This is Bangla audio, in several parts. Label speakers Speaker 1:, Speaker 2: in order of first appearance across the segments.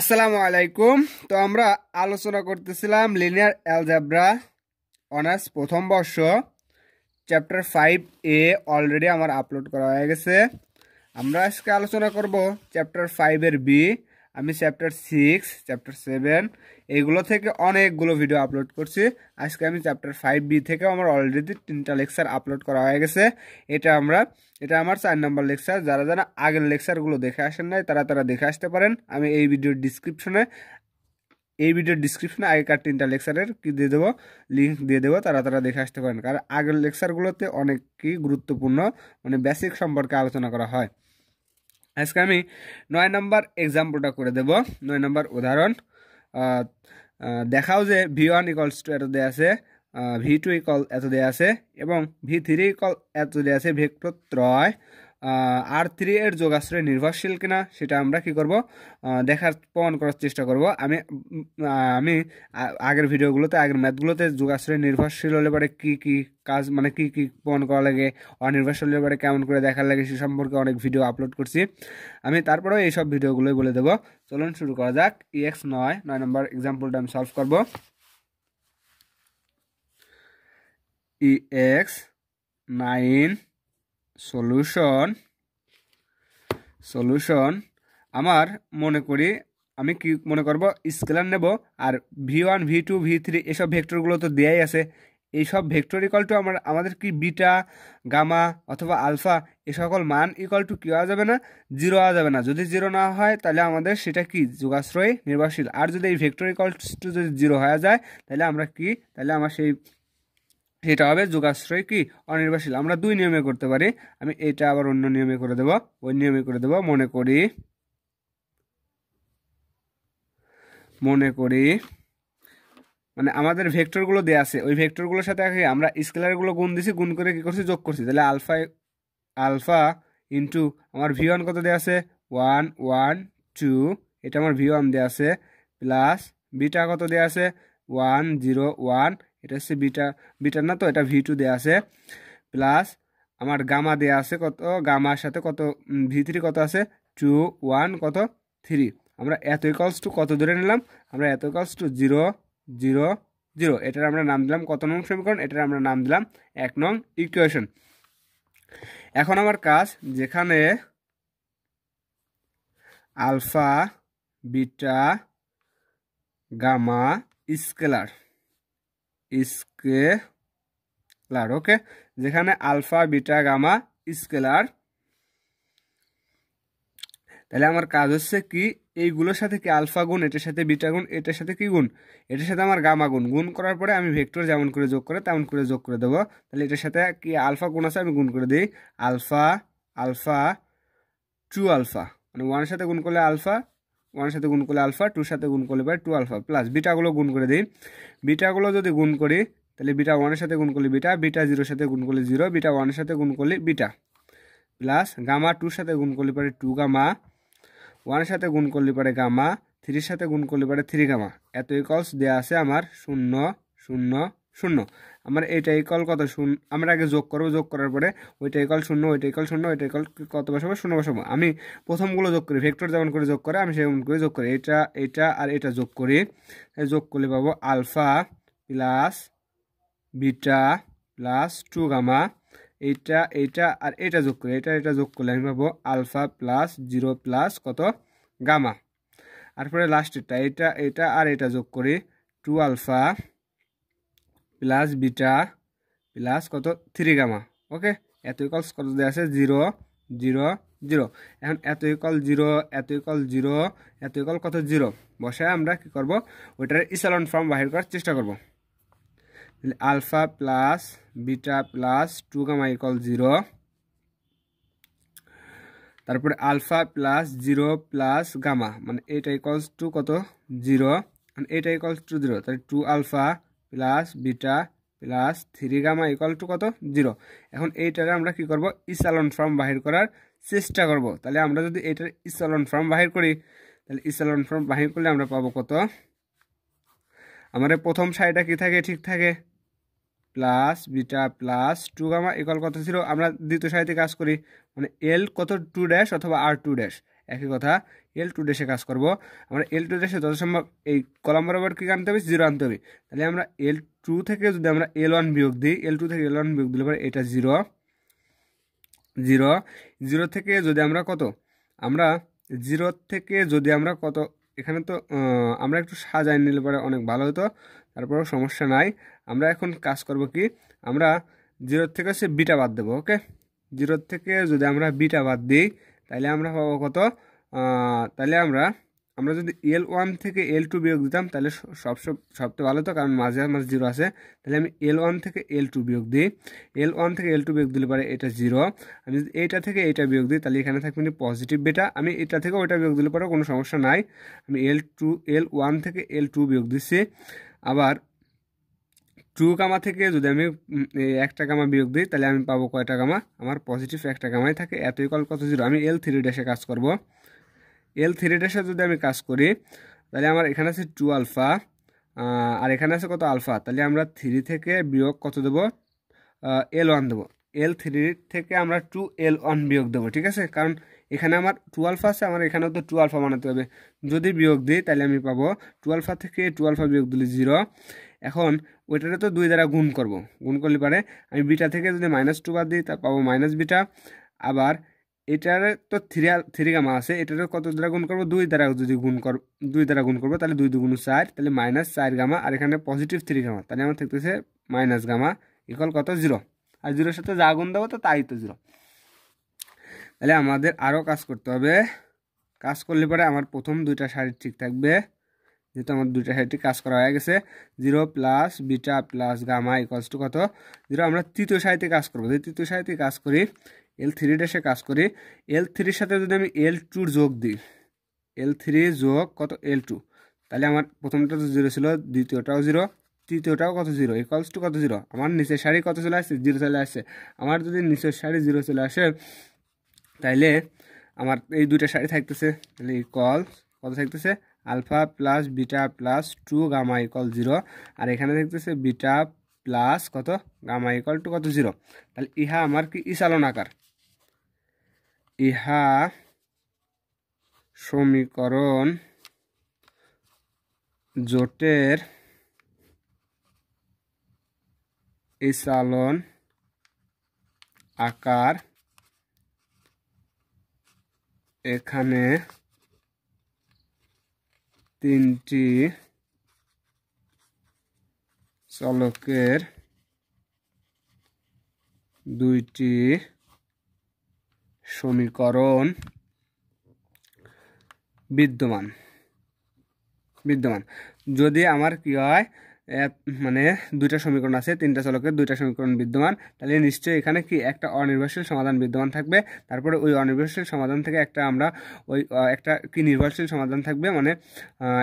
Speaker 1: আসসালামু আলাইকুম তো আমরা আলোচনা করতেছিলাম লিনিয়ার অ্যালজাব্রা অনার্স প্রথম বর্ষ চ্যাপ্টার ফাইভ এ অলরেডি আমার আপলোড করা হয়ে গেছে আমরা আজকে আলোচনা করব চ্যাপ্টার ফাইভের বি আমি চ্যাপ্টার সিক্স চ্যাপ্টার সেভেন এগুলো থেকে অনেকগুলো ভিডিও আপলোড করছি আজকে আমি চ্যাপ্টার ফাইভ বি থেকে আমার অলরেডি তিনটা লেকচার আপলোড করা হয়ে গেছে এটা আমরা এটা আমার চার নম্বর লেকচার যারা যারা আগের লেকচারগুলো দেখে আসেন নাই তারা তারা দেখে আসতে পারেন আমি এই ভিডিওর ডিসক্রিপশনে এই ভিডিওর ডিসক্রিপশনে আগেকার তিনটা লেকচারের কি দিয়ে দেবো লিঙ্ক দিয়ে দেবো তারা তারা দেখে আসতে পারেন কারণ আগের লেকচারগুলোতে অনেক কি গুরুত্বপূর্ণ মানে বেসিক সম্পর্কে আলোচনা করা হয় আজকে আমি নয় নম্বর এক্সাম্পলটা করে দেব নয় নম্বর উদাহরণ দেখাও যে ভি ওয়ান ইকলস টু এটা দেওয়া আছে ভি টু ইকল এত দেওয়া আছে এবং ভি থ্রি ইকল এত দেওয়া আছে ভেক্টর ত্রয় আর থ্রি এর যোগাশ্রয় নির্ভরশীল কিনা সেটা আমরা কি করব দেখার প্রমাণ করার চেষ্টা করব আমি আমি আগের ভিডিওগুলোতে আগের ম্যাথগুলোতে যোগাশ্রয় নির্ভরশীল হলে পরে কী কী কাজ মানে কি কি প্রমাণ করা লাগে অনির্ভরশীল হলে পরে কেমন করে দেখার লাগে সে সম্পর্কে অনেক ভিডিও আপলোড করছি আমি তারপরেও এইসব ভিডিওগুলোই বলে দেবো চলুন শুরু করা যাক ইএক্স e নয় নয় নম্বর এক্সাম্পলটা আমি সলভ করবো EX9 সলিউশন সলিউশন আমার মনে করি আমি কি মনে করব স্কেলার নেব আর V one V two V three এসব ভেক্টরগুলো তো দেয়াই আছে সব ভেক্টর ইকল টু আমার আমাদের কি বিটা গামা অথবা আলফা এ সকল মান ইকল টু কী হওয়া যাবে না জিরো হওয়া যাবে না যদি জিরো না হয় তাহলে আমাদের সেটা কি যোগাশ্রয় নির্ভরশীল আর যদি এই ভেক্টর ইকল টু যদি জিরো হয়ে যায় তাহলে আমরা কি তাহলে আমার সেই সেটা হবে যোগাশ্রয় কি অনির্ভরশীল আমরা দুই নিয়মে করতে পারি আমি এটা আবার অন্য নিয়মে করে দেব ওই নিয়মে করে দেব মনে করি মনে করি মানে আমাদের ভেক্টরগুলো দেওয়া আছে ওই ভেক্টরগুলোর সাথে আমরা স্কেলারগুলো গুণ দিছি গুণ করে কি করছি যোগ করছি তাহলে আলফা আলফা ইন্টু আমার ভি ওয়ান কত দেওয়া আছে ওয়ান ওয়ান টু এটা আমার ভি ওয়ান দেওয়া আছে প্লাস বিটা কত দেওয়া আছে ওয়ান জিরো ওয়ান এটা হচ্ছে বিটা বিটার না তো এটা ভি টু দেওয়া আছে প্লাস আমার গামা দেওয়া আছে কত গামার সাথে কত ভি থ্রি কত আছে টু ওয়ান কত থ্রি আমরা এত ইকলস টু কত ধরে নিলাম আমরা এত equals to zero zero zero এটার আমরা নাম দিলাম কত নং সমীকরণ এটার আমরা নাম দিলাম এক নং ইকুয়েশন এখন আমার কাজ যেখানে alpha beta gamma scalar scalar okay যেখানে আলফা বিটা গামা স্কেলার তাহলে আমার কাজ হচ্ছে কি এইগুলোর সাথে কি আলফা গুণ এটার সাথে বিটা গুণ এটার সাথে কি গুণ এটার সাথে আমার গামা গুণ গুণ করার পরে আমি ভেক্টর যেমন করে যোগ করে তেমন করে যোগ করে দেবো তাহলে এটার সাথে কি আলফা গুণ আছে আমি গুণ করে দিই আলফা আলফা টু আলফা মানে ওয়ানের সাথে গুণ করলে আলফা ওয়ানের সাথে গুণ করলে আলফা টুর সাথে গুণ করলে পারে টু আলফা প্লাস বিটাগুলো গুণ করে দিই বিটাগুলো যদি গুণ করি তাহলে বিটা ওয়ানের সাথে গুণ করলে বিটা বিটা জিরোর সাথে গুণ করলে জিরো বিটা ওয়ানের সাথে গুণ করলে বিটা প্লাস গামা টুর সাথে গুণ করলে পারে টু গামা ওয়ানের সাথে গুণ করলে পারে গামা থ্রির সাথে গুণ করলে পারে থ্রি গামা এত ইকলস দেওয়া আছে আমার শূন্য শূন্য শূন্য আমার এটা ইকল কত শূন্য আমরা আগে যোগ করবো যোগ করার পরে ওইটা ইকল শূন্য ওইটা ইকল শূন্য ওইটা ইকল কত বসাবো শূন্য বসাবো আমি প্রথমগুলো যোগ করি ভেক্টর যেমন করে যোগ করে আমি সেমন করে যোগ করি এটা এটা আর এটা যোগ করি যোগ করলে পাবো alpha plus beta plus two gamma এইটা এইটা আর এটা যোগ করি এটা এটা যোগ করলে আমি পাবো আলফা প্লাস জিরো প্লাস কত গামা তারপরে লাস্টেরটা এটা এটা আর এটা যোগ করি two alpha plus beta plus কত থ্রি গামা ওকে এত ইকলস কত দেওয়া আছে জিরো জিরো জিরো এখন এত ইকল জিরো এত ইকল জিরো এত ইকল কত জিরো বসে আমরা কি করব ওইটার ইসালন ফর্ম বাহির করার চেষ্টা করব alpha plus beta plus two gamma equal zero তারপরে alpha plus zero plus gamma মানে এটা ইকলস টু কত জিরো মানে এটা ইকলস টু জিরো তাহলে two alpha plus beta plus three gamma equal to কত জিরো এখন এইটারে আমরা কি করব ইসালন ফর্ম বাহির করার চেষ্টা করব তাহলে আমরা যদি এইটার ইসালন ফর্ম বাহির করি তাহলে ইসালন ফর্ম বাহির করলে আমরা পাবো কত আমাদের প্রথম সারিটা কি থাকে ঠিক থাকে plus beta plus two gamma equal কত জিরো আমরা দ্বিতীয় সারিতে কাজ করি মানে এল কত টু ড্যাশ অথবা আর টু ড্যাশ একই কথা এল টু ডেসে কাজ করব আমরা এল টু ডেসে যত সম্ভব এই কলাম বরাবর কী আনতে হবে জিরো আনতে হবে তাহলে আমরা এল টু থেকে যদি আমরা এল ওয়ান বিয়োগ দিই এল টু থেকে এল ওয়ান বিয়োগ দিলে পরে এটা জিরো জিরো জিরো থেকে যদি আমরা কত আমরা জিরো থেকে যদি আমরা কত এখানে তো আমরা একটু সাজাই নিলে পরে অনেক ভালো হতো তারপরেও সমস্যা নাই আমরা এখন কাজ করব কি আমরা জিরোর থেকে সে বিটা বাদ দেবো ওকে জিরোর থেকে যদি আমরা বিটা বাদ দিই তাহলে আমরা পাবো কত তাহলে আমরা আমরা যদি এল ওয়ান থেকে এল টু বিয়োগ দিতাম তাহলে সব সবচেয়ে ভালো তো কারণ মাঝে মাঝে জিরো আছে তাহলে আমি এল ওয়ান থেকে এল টু বিয়োগ দিই এল ওয়ান থেকে এল টু বিয়োগ দিলে পারে এটা জিরো আমি যদি এইটা থেকে এইটা বিয়োগ দিই তাহলে এখানে থাকবে পজিটিভ মানে বেটা আমি এটা থেকে ওইটা বিয়োগ দিলে পারে কোনো সমস্যা নাই আমি এল টু এল ওয়ান থেকে এল টু বিয়োগ দিচ্ছি আবার টু কামা থেকে যদি আমি একটা কামা বিয়োগ দিই তাহলে আমি পাবো কয়টা কামা আমার পজিটিভ একটা কামাই থাকে এতই কল কত জিরো আমি এল থ্রি ড্যাশে কাজ করবো এল থ্রিটার সাথে যদি আমি কাজ করি তাহলে আমার এখানে আছে টু আলফা আর এখানে আছে কত আলফা তাহলে আমরা থ্রি থেকে বিয়োগ কত দেবো এল ওয়ান দেবো এল থ্রি থেকে আমরা টু এল ওয়ান বিয়োগ দেবো ঠিক আছে কারণ এখানে আমার টু আলফা আছে আমার এখানেও তো টু আলফা বানাতে হবে যদি বিয়োগ দিই তাহলে আমি পাবো টু আলফা থেকে টু আলফা বিয়োগ দিলে জিরো এখন ওইটারে তো দুই দ্বারা গুণ করব গুণ করলে পারে আমি বিটা থেকে যদি মাইনাস টু বাদ দিই তা পাবো মাইনাস বিটা আবার এটার তো থ্রি থ্রি গামা আছে এটার কত দ্বারা গুণ করবো দুই দ্বারা যদি গুণ কর দুই দ্বারা গুণ করবো তাহলে দুই দুগুণ চার তাহলে মাইনাস চার গামা আর এখানে পজিটিভ থ্রি গামা তাহলে আমার থাকতেছে মাইনাস গামা ইকল কত জিরো আর জিরোর সাথে যা গুণ দেবো তো তাই তো জিরো তাহলে আমাদের আরও কাজ করতে হবে কাজ করলে পরে আমার প্রথম দুইটা শাড়ি ঠিক থাকবে যেহেতু আমার দুইটা শাড়িটি কাজ করা হয়ে গেছে zero plus beta plus gamma equals to কত জিরো আমরা তৃতীয় শাড়িতে কাজ করবো যে তৃতীয় শাড়িতে কাজ করি এল থ্রিটা সে কাজ করি এল থ্রির সাথে যদি আমি এল টুর যোগ দিই এল থ্রি যোগ কত এল টু তাহলে আমার প্রথমটা তো জিরো ছিল দ্বিতীয়টাও জিরো তৃতীয়টাও কত জিরো ইকলস টু কত জিরো আমার নিচের শাড়ি কত চলে আসছে জিরো চলে আসছে আমার যদি নিচের শাড়ি জিরো চলে আসে তাইলে আমার এই দুইটা শাড়ি থাকতেছে তাহলে ইকলস কত থাকতেছে alpha plus beta plus two gamma equal zero আর এখানে থাকতেছে বিটা প্লাস কত গামা ইকল টু কত জিরো তাহলে ইহা আমার কি ইসালন আকার ইহা সমীকরণ জোটের ইসালন আকার এখানে তিনটি চলকের দুইটি সমীকরণ বিদ্যমান বিদ্যমান যদি আমার কি হয় মানে দুইটা সমীকরণ আছে তিনটা চলকের দুইটা সমীকরণ বিদ্যমান তাহলে নিশ্চয়ই এখানে কি একটা অনির্ভরশীল সমাধান বিদ্যমান থাকবে তারপরে ওই অনির্ভরশীল সমাধান থেকে একটা আমরা ওই একটা কি নির্ভরশীল সমাধান থাকবে মানে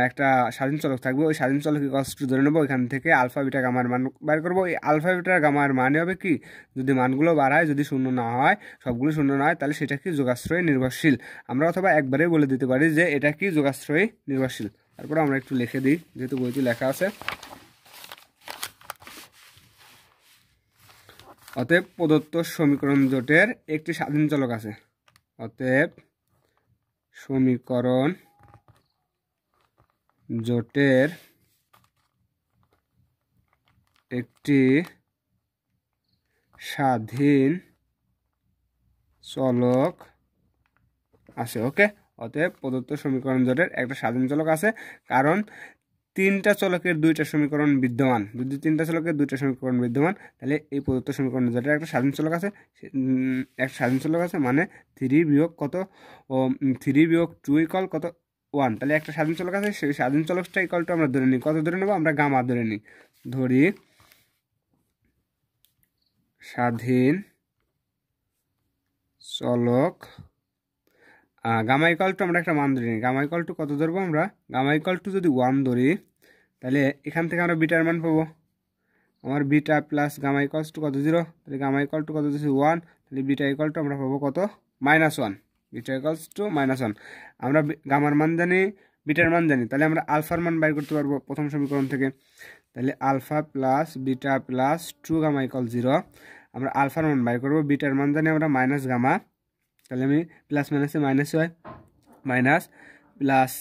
Speaker 1: একটা স্বাধীন চলক থাকবে ওই স্বাধীন চলকে কষ্ট ধরে নেবো এখান থেকে আলফা বিটা গামার মান বার করবো ওই আলফা বিটা গামার মানে হবে কি যদি মানগুলো বাড়ায় যদি শূন্য না হয় সবগুলো শূন্য না হয় তাহলে সেটা কি যোগাশ্রয় নির্ভরশীল আমরা অথবা একবারেই বলে দিতে পারি যে এটা কি যোগাশ্রয় নির্ভরশীল তারপরে আমরা একটু লিখে দিই যেহেতু বইটি লেখা আছে অতএব প্রদত্ত সমীকরণ জোটের একটি স্বাধীন চলক আছে অতএব সমীকরণ জোটের একটি স্বাধীন চলক আছে ওকে অতএব প্রদত্ত সমীকরণ জোটের একটা স্বাধীন চলক আছে কারণ তিনটা চলকের দুইটা সমীকরণ বিদ্যমান যদি তিনটা চলকের দুইটা সমীকরণ বিদ্যমান তাহলে এই প্রদত্ত সমীকরণ যেটা একটা স্বাধীন চলক আছে একটা স্বাধীন চলক আছে মানে থ্রি বিয়োগ কত ও থ্রি বিয়োগ টু ইকল কত ওয়ান তাহলে একটা স্বাধীন চলক আছে সেই স্বাধীন চলকটা ইকল টু আমরা ধরে নিই কত ধরে নেব আমরা গামা ধরে নিই ধরি স্বাধীন চলক গামাইকল টু আমরা একটা মান ধরি গামাইকল টু কত ধরবো আমরা গামাইকল টু যদি ওয়ান ধরি তাহলে এখান থেকে আমরা বিটার মান পাবো আমার বিটা প্লাস গামা টু কত জিরো তাহলে গামাইকল টু কত দিচ্ছি ওয়ান তাহলে বিটা ইকল টু আমরা পাবো কত minus one beta equals to minus one আমরা গামার মান জানি বিটার মান জানি তাহলে আমরা আলফার মান বাই করতে পারবো প্রথম সমীকরণ থেকে তাহলে alpha plus beta plus two gamma equal zero আমরা আলফার মান বাই করবো বিটার মান জানি আমরা মাইনাস গামা তাহলে আমি প্লাস মাইনাসে মাইনাস হয় মাইনাস প্লাস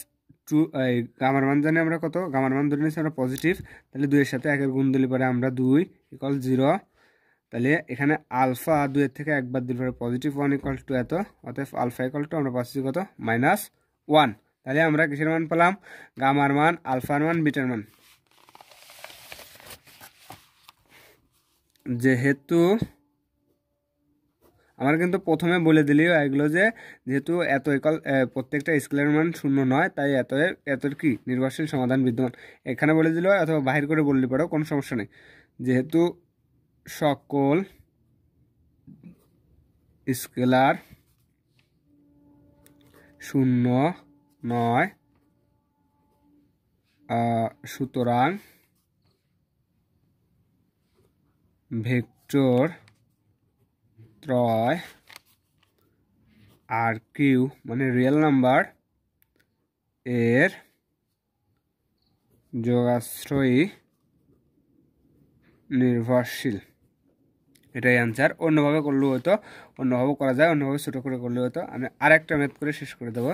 Speaker 1: টু এই গামার মান জানি আমরা কত গামার মান ধরে নিয়েছি আমরা পজিটিভ তাহলে দুইয়ের সাথে একের গুণ দিলে পরে আমরা দুই ইকল জিরো তাহলে এখানে আলফা দুইয়ের থেকে একবার দিলে পরে পজিটিভ ওয়ান ইকল টু এত অতএব আলফা ইকল টু আমরা পাচ্ছি কত মাইনাস ওয়ান তাহলে আমরা কিসের মান পেলাম গামার মান আলফার মান বিটার মান যেহেতু আমার কিন্তু প্রথমে বলে দিলেও এগুলো যে যেহেতু এত একল প্রত্যেকটা স্কেলের মান শূন্য নয় তাই এত এতর কি নির্ভরশীল সমাধান বিদ্যমান এখানে বলে দিল অথবা বাহির করে বললে পারো কোনো সমস্যা নেই যেহেতু সকল স্কেলার শূন্য নয় সুতরাং ভেক্টর ত্রয় আর কিউ মানে রিয়েল নাম্বার এর যোগাশ্রয়ী নির্ভরশীল এটাই অ্যান্সার অন্যভাবে করলেও হতো অন্যভাবে করা যায় অন্যভাবে ছোটো করে করলে হতো আমি আরেকটা ম্যাথ করে শেষ করে দেবো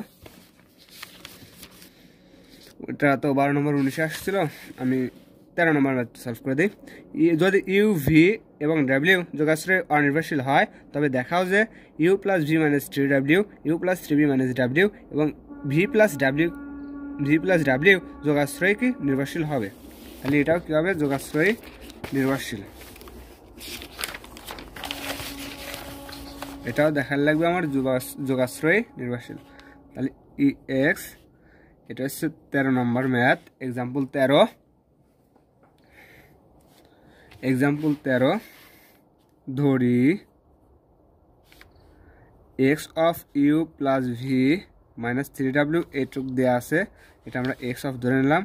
Speaker 1: ওটা তো বারো নম্বর উনিশে আসছিল আমি তেরো নম্বর সলভ করে দিই যদি ইউ ভি এবং ডাব্লিউ যোগাশ্রয় অনির্ভরশীল হয় তবে দেখাও যে U plus V minus three W U plus three V minus W এবং V plus W V plus W যোগাশ্রয় কি নির্ভরশীল হবে তাহলে এটাও কী হবে যোগাশ্রয় নির্ভরশীল এটাও দেখার লাগবে আমার যোগাশ্রয় নির্ভরশীল তাহলে ই e এক্স এটা হচ্ছে তেরো নম্বর ম্যাথ এক্সাম্পল তেরো এক্সাম্পল তেরো ধরি X of U plus V minus three W এটুক দেওয়া আছে এটা আমরা এক্স অফ ধরে নিলাম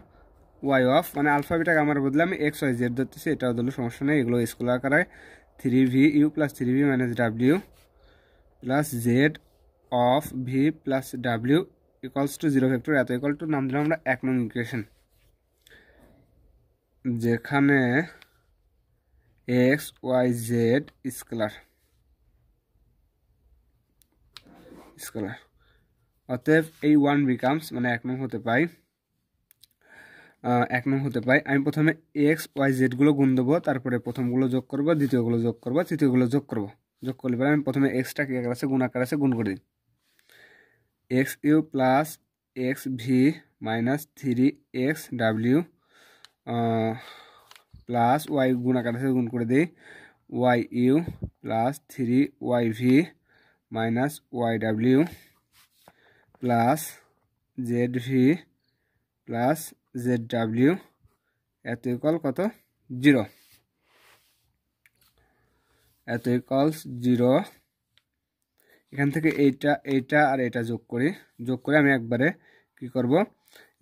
Speaker 1: ওয়াই অফ মানে আলফাবিটাকে আমার বদলে আমি এক্স ওয়াই জেড ধরতেছি এটাও ধরলে সমস্যা নেই এগুলো স্কুল আকারে three V U plus three V minus W plus Z of V plus W equals to zero vector এত ইকুয়াল টু নাম দিলাম আমরা এক নং ইকুয়েশন যেখানে X Y Z scalar scalar অতএব এই ওয়ান বিকামস মানে এক নং হতে পাই এক নং হতে পাই আমি প্রথমে এক্স ওয়াই জেডগুলো গুণ দেবো তারপরে প্রথমগুলো যোগ করবো দ্বিতীয়গুলো যোগ করবো তৃতীয়গুলো যোগ করবো যোগ করলে পরে আমি প্রথমে এক্সটা কী আছে গুণ আকার আছে গুণ করে দিই X U plus X V minus three X W plus Y গুণাকার সাথে গুণ করে দিই Y U plus three Y V minus Y W plus Z V plus Z W এত ইকল কত জিরো এত ইকলস জিরো এখান থেকে এইটা এইটা আর এটা যোগ করি যোগ করে আমি একবারে কি করবো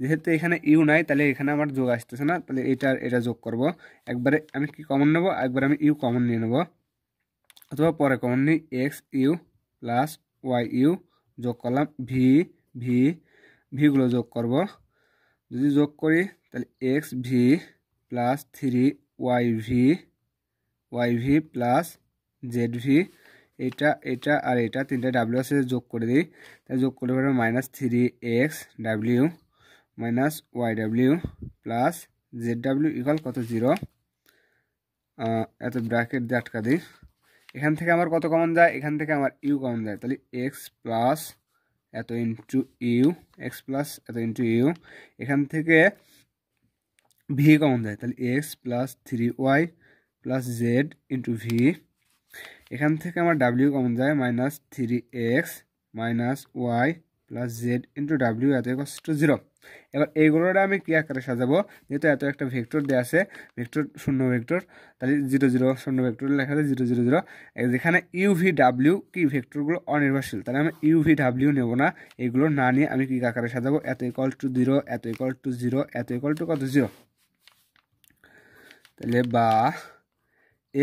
Speaker 1: যেহেতু এখানে ইউ নাই তাহলে এখানে আমার যোগ আসতেছে না তাহলে এটা এটা যোগ করব একবারে আমি কি কমন নেব একবার আমি ইউ কমন নিয়ে নেব অথবা পরে কমন নিই X U plus Y U যোগ করলাম ভি ভি ভিগুলো যোগ করব যদি যোগ করি তাহলে X V plus three Y V Y V plus Z V এটা এটা আর এটা তিনটা ডাব্লিউ আছে যোগ করে দিই তাই যোগ করলে minus three X W minus Y W plus Z W equal কত জিরো এত ব্র্যাকেট দিয়ে আটকা দিই এখান থেকে আমার কত কমন যায় এখান থেকে আমার ইউ কমন যায় তাহলে এক্স প্লাস এত ইন্টু ইউ এক্স প্লাস এত ইন্টু ইউ এখান থেকে ভি কমন যায় তাহলে X plus three Y plus Z into V এখান থেকে আমার ডাব্লিউ কমন যায় minus three X minus Y plus Z into W এত ইকস জিরো এবার এইগুলোটা আমি কী আকারে সাজাবো যেহেতু এত একটা ভেক্টর দেওয়া আছে ভেক্টর শূন্য ভেক্টর তাহলে জিরো জিরো শূন্য ভেক্টর লেখা যায় জিরো জিরো জিরো যেখানে ইউভি ডাব্লিউ কি ভেক্টরগুলো অনির্ভরশীল তাহলে আমি ইউভি ডাব্লিউ নেব না এগুলো না নিয়ে আমি কী আকারে সাজাবো এত ইকল টু জিরো এত ইকল টু জিরো এত ইকল টু কত জিরো তাহলে বা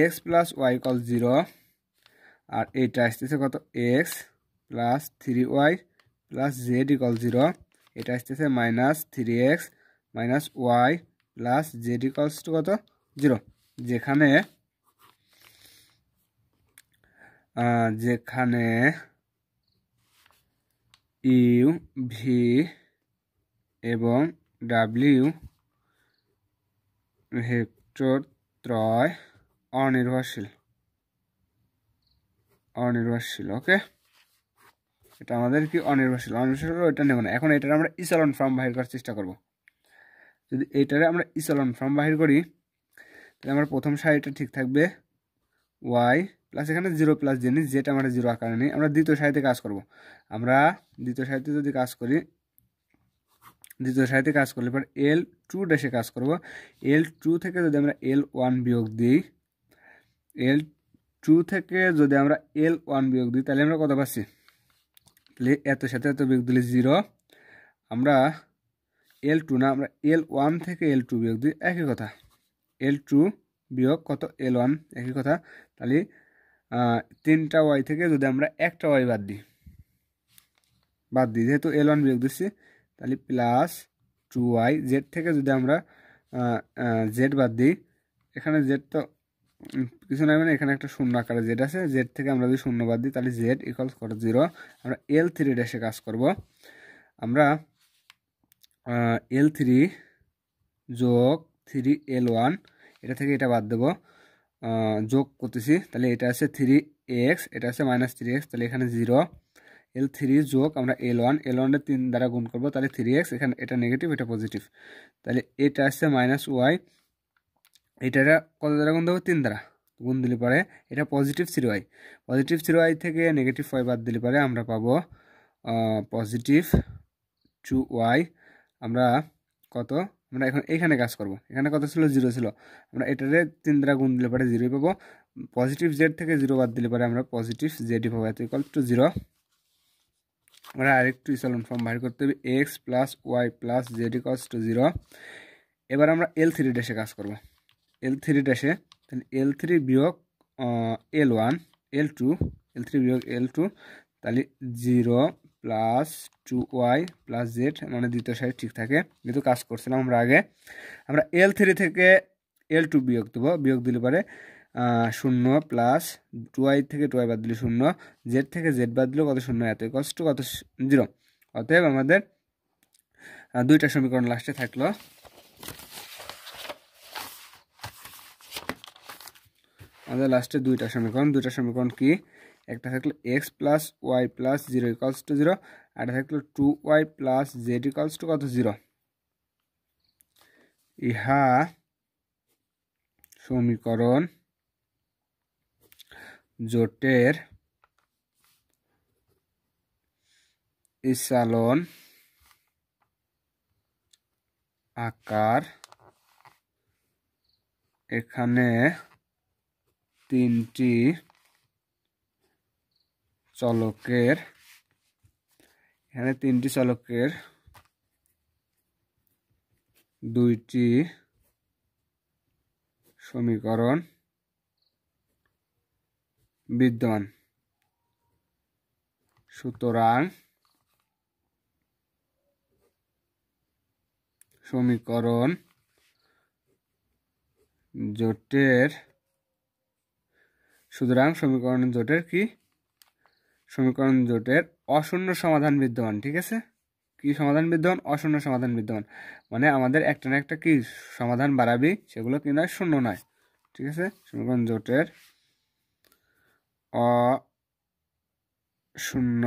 Speaker 1: X plus Y equal zero আর এইটা আসতেছে কত X plus three Y plus Z equal zero এটা আসতেছে minus three X minus Y plus Z equals to কত জিরো যেখানে যেখানে ইউ ভি এবং ডাব্লিউ ভেক্টর ত্রয় অনির্ভরশীল অনির্ভরশীল ওকে এটা আমাদের কি অনির্ভরশীল অনির্ভরশীল এটা নেব না এখন এটার আমরা ইসলন ফর্ম বাহির করার চেষ্টা করব যদি এটারে আমরা ইসলন ফর্ম বাহির করি তাহলে আমার প্রথম সারিটা ঠিক থাকবে ওয়াই প্লাস এখানে জিরো প্লাস জিনিস যেটা আমরা জিরো আকারে নিই আমরা দ্বিতীয় সারিতে কাজ করব আমরা দ্বিতীয় সারিতে যদি কাজ করি দ্বিতীয় সারিতে কাজ করলে এবার এল টু ড্যাশে কাজ করব এল টু থেকে যদি আমরা এল ওয়ান বিয়োগ দিই এল টু থেকে যদি আমরা এল ওয়ান বিয়োগ দিই তাহলে আমরা কত পাচ্ছি এত সাথে এত বিয়োগ দিলে জিরো আমরা এল টু না আমরা এল ওয়ান থেকে এল টু বিয়োগ দিই একই কথা এল টু বিয়োগ কত এল ওয়ান একই কথা তাহলে তিনটা ওয়াই থেকে যদি আমরা একটা ওয়াই বাদ দিই বাদ দিই যেহেতু এল ওয়ান বিয়োগ দিচ্ছি তাহলে প্লাস টু ওয়াই জেড থেকে যদি আমরা জেড বাদ দিই এখানে জেড তো কিছু না মানে এখানে একটা শূন্য আকারে জেড আছে জেড থেকে আমরা যদি শূন্য বাদ দিই তাহলে জেড ইকলস কত জিরো আমরা এল থ্রি ড্যাশে কাজ করব আমরা এল থ্রি যোগ থ্রি এল ওয়ান এটা থেকে এটা বাদ দেবো যোগ করতেছি তাহলে এটা আছে থ্রি এক্স এটা আছে মাইনাস থ্রি এক্স তাহলে এখানে জিরো এল থ্রি যোগ আমরা এল ওয়ান এল ওয়ানের তিন দ্বারা গুণ করবো তাহলে থ্রি এক্স এখানে এটা নেগেটিভ এটা পজিটিভ তাহলে এটা আছে মাইনাস ওয়াই এটা কত দ্বারা গুণ দেবো তিন দ্বারা গুণ দিলে পারে এটা পজিটিভ সিরো আই পজিটিভ সিরো আই থেকে নেগেটিভ ওয়াই বাদ দিলে পারে আমরা পাবো পজিটিভ টু ওয়াই আমরা কত আমরা এখন এখানে কাজ করব এখানে কত ছিল জিরো ছিল আমরা এটারে তিন দ্বারা গুণ দিলে পারে জিরোই পাবো পজিটিভ জেড থেকে জিরো বাদ দিলে পারে আমরা পজিটিভ জেডই পাবো এত ইকাল টু জিরো আমরা আরেকটু ইসলন ফর্ম বাইর করতে হবে X plus Y plus Z equals to zero এবার আমরা এল থ্রি ড্যাশে কাজ করবো এল থ্রিটা ড্যাশে তাহলে এল থ্রি বিয়োগ L one L two L three বিয়োগ এল টু তাহলে zero plus two Y plus Z মানে দ্বিতীয় সাইড ঠিক থাকে যেহেতু কাজ করছিলাম আমরা আগে আমরা এল থ্রি থেকে এল টু বিয়োগ দেবো বিয়োগ দিলে পরে শূন্য প্লাস টু ওয়াই থেকে টু ওয়াই বাদ দিলে শূন্য জেড থেকে জেড বাদ দিলে কত শূন্য এত কষ্ট কত জিরো অতএব আমাদের দুইটা সমীকরণ লাস্টে থাকলো আমাদের লাস্টে দুইটা সমীকরণ দুইটা সমীকরণ কি একটা থাকলো X plus Y plus zero equals to zero আরেকটা থাকলো two Y plus Z equals to কত জিরো ইহা সমীকরণ জোটের ইসালন আকার এখানে তিনটি চলকের এখানে তিনটি চলকের দুইটি সমীকরণ বিদ্যমান সুতরাং সমীকরণ জোটের সুতরাং সমীকরণ জোটের কি সমীকরণ জোটের অশূন্য সমাধান বিদ্যমান ঠিক আছে কি সমাধান বিদ্যমান অশূন্য সমাধান বিদ্যমান মানে আমাদের একটা না একটা কি সমাধান বাড়াবি সেগুলো কি নয় শূন্য নয় ঠিক আছে সমীকরণ জোটের অ শূন্য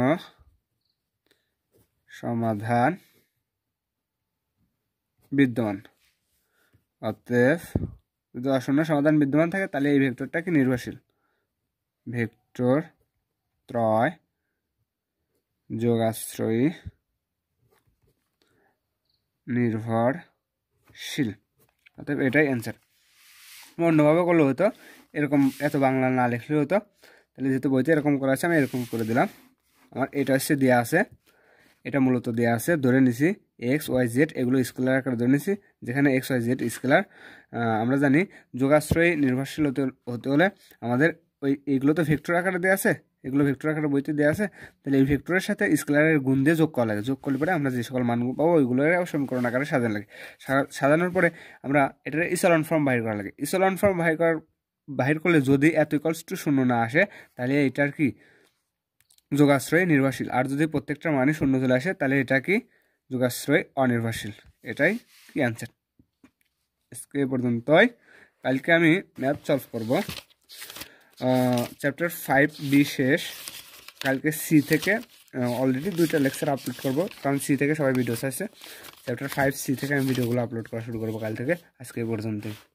Speaker 1: সমাধান বিদ্যমান অতএব যদি অশূন্য সমাধান বিদ্যমান থাকে তাহলে এই ভেক্টরটা কি নির্ভরশীল ভেক্টর ত্রয় যোগাশ্রয়ী নির্ভরশীল অতএব এটাই অ্যান্সার অন্যভাবে করলে হতো এরকম এত বাংলা না লিখলে হতো তাহলে যেহেতু বইতে এরকম করা আছে আমি এরকম করে দিলাম আমার এটা হচ্ছে দেওয়া আছে এটা মূলত দেওয়া আছে ধরে নিছি এক্স ওয়াই জেড এগুলো স্কেলার আকারে ধরে নিছি যেখানে এক্স ওয়াই জেড স্কেলার আমরা জানি যোগাশ্রয়ী নির্ভরশীল হতে হতে হলে আমাদের ওই এগুলো তো ভেক্টর আকারে দেওয়া আছে এগুলো ভেক্টর আকারে বইতে দেওয়া আছে তাহলে এই ভেক্টরের সাথে স্কেলারের গুণ দিয়ে যোগ করা লাগে যোগ করলে পরে আমরা যে সকল মান পাবো ওইগুলোর সমীকরণ আকারে সাজানো লাগে সাজানোর পরে আমরা এটার ইসলন ফর্ম বাহির করা লাগে ইসলন ফর্ম বাহির করার বাহির করলে যদি এত ইকলস টু শূন্য না আসে তাহলে এটার কি যোগাশ্রয় নির্ভরশীল আর যদি প্রত্যেকটা মানে শূন্য চলে আসে তাহলে এটা কি যোগাশ্রয় অনির্ভরশীল এটাই কি অ্যান্সার আজকে পর্যন্তই কালকে আমি ম্যাথ সলভ করবো চ্যাপ্টার ফাইভ বি শেষ কালকে সি থেকে অলরেডি দুইটা লেকচার আপলোড করবো কারণ সি থেকে সবাই ভিডিও আছে চ্যাপ্টার ফাইভ সি থেকে আমি ভিডিওগুলো আপলোড করা শুরু করবো কাল থেকে আজকে পর্যন্তই